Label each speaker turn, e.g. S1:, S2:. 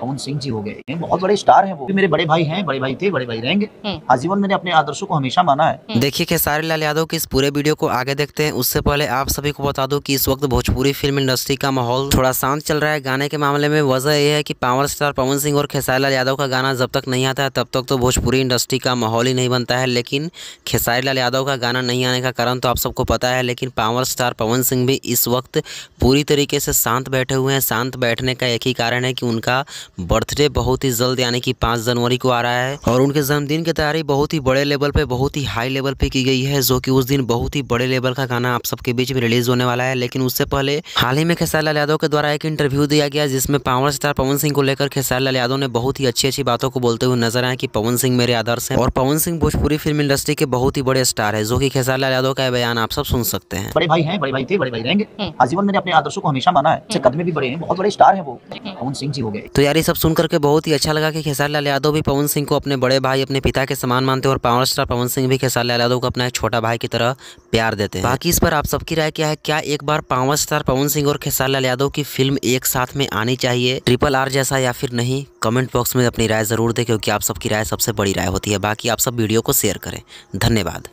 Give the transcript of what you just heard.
S1: पवन सिंह जी हो गए बहुत बड़े स्टार हैं वो भी मेरे बड़े भाई हैं बड़े भाई थे बड़े भाई रहेंगे आजीवन हम्म। हाँ, मैंने अपने
S2: आदर्शों को हमेशा माना है हम्म। देखिए खेसारी लाल यादव की इस पूरे वीडियो को आगे देखते हैं उससे पहले आप सभी को बता दूं कि इस वक्त भोजपुरी फिल्म इंडस्ट्री का माहौल थोड़ा शांत चल रहा है गाने के मामले में वजह यह है कि पावर स्टार पवन सिंह और खेसारी लाल यादव का गाना जब तक नहीं आता है तब तक तो भोजपुरी इंडस्ट्री का माहौल ही नहीं बनता है लेकिन खेसारी लाल यादव का गाना नहीं आने का कारण तो आप सबको पता है लेकिन पावर स्टार पवन सिंह भी इस वक्त पूरी तरीके से शांत बैठे हुए हैं शांत बैठने का एक ही कारण है कि उनका बर्थडे बहुत ही जल्द यानी कि पांच जनवरी को आ रहा है और उनके जन्मदिन की तैयारी बहुत ही बड़े लेवल पे बहुत ही हाई लेवल पे की गई है जो कि उस दिन बहुत ही बड़े लेवल का गाना आप सबके बीच में रिलीज होने वाला है लेकिन उससे पहले हाल ही में खेसारी लाल यादव के द्वारा एक इंटरव्यू दिया गया जिसमें पावर स्टार पवन सिंह को लेकर खेसारी लाल यादव ने बहुत ही अच्छी अच्छी बातों को बोलते हुए नजर आए कि पवन सिंह मेरे आदर्श है और पवन सिंह भोजपुरी फिल्म इंडस्ट्री के बहुत ही बड़े स्टार है जो की खेसारी लाल यादव का बयान आप सब सुन सकते हैं बड़े
S1: भाई है बड़े भाई थे बड़े भाई रहेंगे आजीवन हम्म। मैंने अपने आदर्शों को हमेशा माना है हम्म। कदम भी बड़े हैं बहुत बड़े स्टार है वो पवन सिंह जी हो गए
S2: तो यार ये सब सुन करके बहुत ही अच्छा लगा कि खेसारी लाल यादव भी पवन सिंह को अपने बड़े भाई अपने पिता के समान मानते और पावर स्टार पवन सिंह भी खेसारी लाल यादव को अपना एक छोटा भाई की तरह प्यार देते हैं बाकी इस पर आप सबकी राय क्या है क्या एक बार पावर स्टार पवन सिंह और खेसारी लाल यादव की फिल्म एक साथ में आनी चाहिए ट्रिपल आर जैसा या फिर नहीं कमेंट बॉक्स में अपनी राय जरूर दे क्योंकि आप सबकी राय सबसे बड़ी राय होती है बाकी आप सब वीडियो को शेयर करें धन्यवाद